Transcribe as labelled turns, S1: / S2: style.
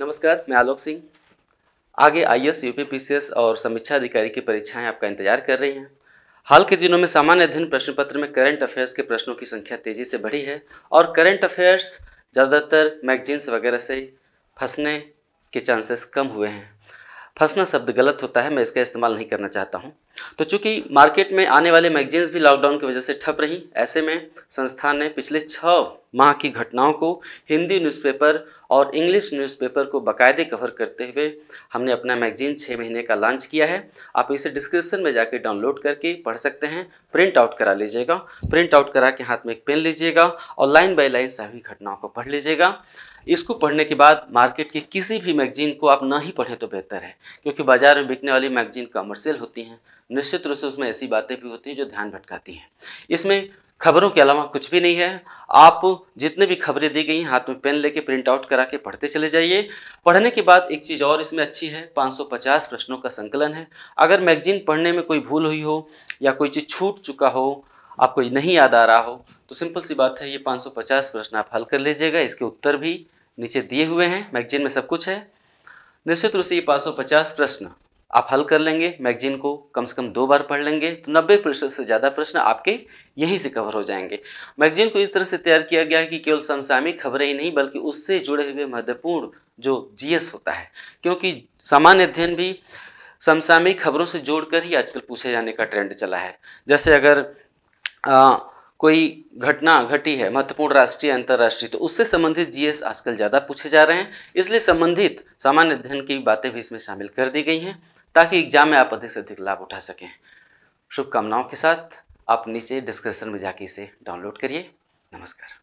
S1: नमस्कार मैं आलोक सिंह आगे आई एस यू और समीक्षा अधिकारी की परीक्षाएं आपका इंतजार कर रही हैं हाल के दिनों में सामान्य अध्ययन प्रश्न पत्र में करंट अफेयर्स के प्रश्नों की संख्या तेजी से बढ़ी है और करंट अफेयर्स ज़्यादातर मैगजीन्स वगैरह से फंसने के चांसेस कम हुए हैं फंसना शब्द गलत होता है मैं इसका इस्तेमाल नहीं करना चाहता हूँ तो चूंकि मार्केट में आने वाले मैगजीन्स भी लॉकडाउन की वजह से ठप रही ऐसे में संस्थान ने पिछले छः माह की घटनाओं को हिंदी न्यूज़पेपर और इंग्लिश न्यूज़पेपर को बाकायदे कवर करते हुए हमने अपना मैगजीन छः महीने का लॉन्च किया है आप इसे डिस्क्रिप्शन में जाकर डाउनलोड करके पढ़ सकते हैं प्रिंट आउट करा लीजिएगा प्रिंट आउट करा के हाथ में एक पेन लीजिएगा और लाइन बाई लाइन सभी घटनाओं को पढ़ लीजिएगा इसको पढ़ने के बाद मार्केट के किसी भी मैगजीन को आप ना ही पढ़ें तो बेहतर है क्योंकि बाजार में बिकने वाली मैगजीन कमर्शियल होती हैं निश्चित रूप से उसमें ऐसी बातें भी होती हैं जो ध्यान भटकाती हैं इसमें खबरों के अलावा कुछ भी नहीं है आप जितने भी खबरें दी गई हाथ में पेन लेके प्रिंट आउट करा के पढ़ते चले जाइए पढ़ने के बाद एक चीज़ और इसमें अच्छी है 550 प्रश्नों का संकलन है अगर मैगजीन पढ़ने में कोई भूल हुई हो या कोई चीज़ छूट चुका हो आपको नहीं याद आ रहा हो तो सिंपल सी बात है ये 550 प्रश्न आप हल कर लीजिएगा इसके उत्तर भी नीचे दिए हुए हैं मैगजीन में सब कुछ है निश्चित रूप से ये पाँच प्रश्न आप हल कर लेंगे मैगजीन को कम से कम दो बार पढ़ लेंगे तो 90 प्रतिशत से ज़्यादा प्रश्न आपके यहीं से कवर हो जाएंगे मैगजीन को इस तरह से तैयार किया गया है कि केवल समसामयिक खबरें ही नहीं बल्कि उससे जुड़े हुए महत्वपूर्ण जो जीएस होता है क्योंकि सामान्य अध्ययन भी समसामयिक खबरों से जोड़कर ही आजकल पूछे जाने का ट्रेंड चला है जैसे अगर आ, कोई घटना घटी है महत्वपूर्ण राष्ट्रीय अंतर्राष्ट्रीय तो उससे संबंधित जीएस आजकल ज़्यादा पूछे जा रहे हैं इसलिए संबंधित सामान्य अध्ययन की बातें भी इसमें शामिल कर दी गई हैं ताकि एग्जाम में आप अधिक से अधिक लाभ उठा सकें शुभकामनाओं के साथ आप नीचे डिस्क्रिप्शन में जाके इसे डाउनलोड करिए नमस्कार